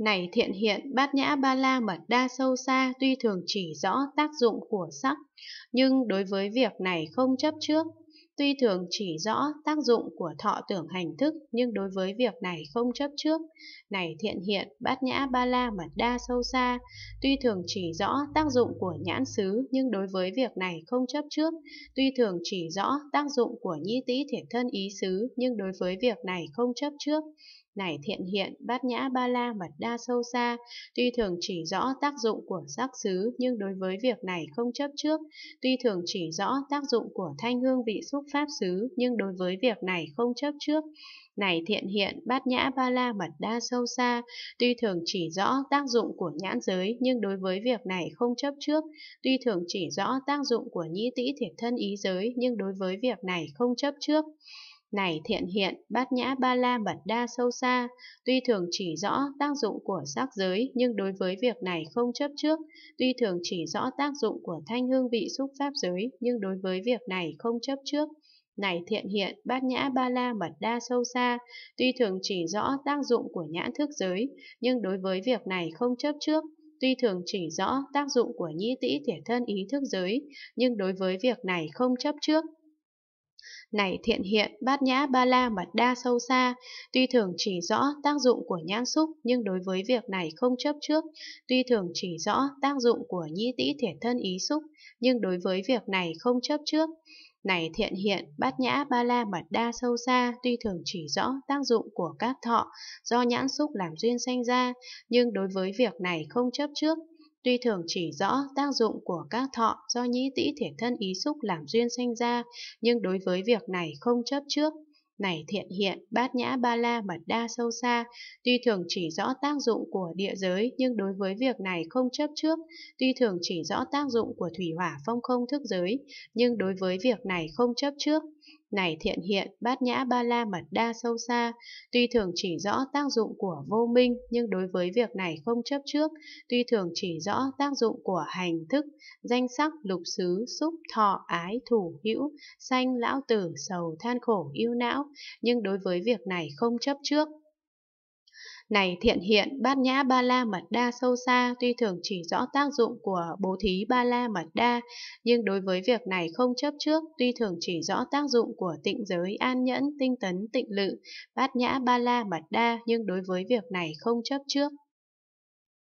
Này thiện hiện, bát nhã ba la mật đa sâu xa tuy thường chỉ rõ tác dụng của sắc, nhưng đối với việc này không chấp trước. Tuy thường chỉ rõ tác dụng của thọ tưởng hành thức, nhưng đối với việc này không chấp trước. Này thiện hiện, bát nhã ba la mật đa sâu xa, tuy thường chỉ rõ tác dụng của nhãn xứ, nhưng đối với việc này không chấp trước. Tuy thường chỉ rõ tác dụng của nhi tý thể thân ý xứ, nhưng đối với việc này không chấp trước này thiện hiện, bát nhã ba la mật đa sâu xa, tuy thường chỉ rõ tác dụng của sắc xứ nhưng đối với việc này không chấp trước, tuy thường chỉ rõ tác dụng của thanh hương vị xúc pháp xứ nhưng đối với việc này không chấp trước. Này thiện hiện, bát nhã ba la mật đa sâu xa, tuy thường chỉ rõ tác dụng của nhãn giới nhưng đối với việc này không chấp trước, tuy thường chỉ rõ tác dụng của nhĩ tĩ thiệt thân ý giới nhưng đối với việc này không chấp trước. Này thiện hiện, bát nhã ba la mật đa sâu xa, tuy thường chỉ rõ tác dụng của sắc giới nhưng đối với việc này không chấp trước, tuy thường chỉ rõ tác dụng của thanh hương vị xúc pháp giới nhưng đối với việc này không chấp trước. Này thiện hiện, bát nhã ba la mật đa sâu xa, tuy thường chỉ rõ tác dụng của nhãn thức giới, nhưng đối với việc này không chấp trước, tuy thường chỉ rõ tác dụng của nhĩ tỷ thể thân ý thức giới, nhưng đối với việc này không chấp trước này thiện hiện, bát nhã ba la mật đa sâu xa, tuy thường chỉ rõ tác dụng của nhãn xúc nhưng đối với việc này không chấp trước, tuy thường chỉ rõ tác dụng của nhi tĩ thiệt thân ý xúc nhưng đối với việc này không chấp trước. Này thiện hiện, bát nhã ba la mật đa sâu xa, tuy thường chỉ rõ tác dụng của các thọ do nhãn xúc làm duyên sanh ra, nhưng đối với việc này không chấp trước, Tuy thường chỉ rõ tác dụng của các thọ do nhĩ tĩ thể thân ý xúc làm duyên sinh ra, nhưng đối với việc này không chấp trước. Này thiện hiện, bát nhã ba la mật đa sâu xa, tuy thường chỉ rõ tác dụng của địa giới nhưng đối với việc này không chấp trước, tuy thường chỉ rõ tác dụng của thủy hỏa phong không thức giới nhưng đối với việc này không chấp trước này thiện hiện, bát nhã ba la mật đa sâu xa, tuy thường chỉ rõ tác dụng của vô minh nhưng đối với việc này không chấp trước, tuy thường chỉ rõ tác dụng của hành thức, danh sắc, lục xứ, xúc, thọ, ái, thủ, hữu, sanh, lão tử, sầu, than khổ, yêu não, nhưng đối với việc này không chấp trước. Này thiện hiện, bát nhã ba la mật đa sâu xa tuy thường chỉ rõ tác dụng của bố thí ba la mật đa, nhưng đối với việc này không chấp trước tuy thường chỉ rõ tác dụng của tịnh giới an nhẫn, tinh tấn, tịnh lự, bát nhã ba la mật đa, nhưng đối với việc này không chấp trước.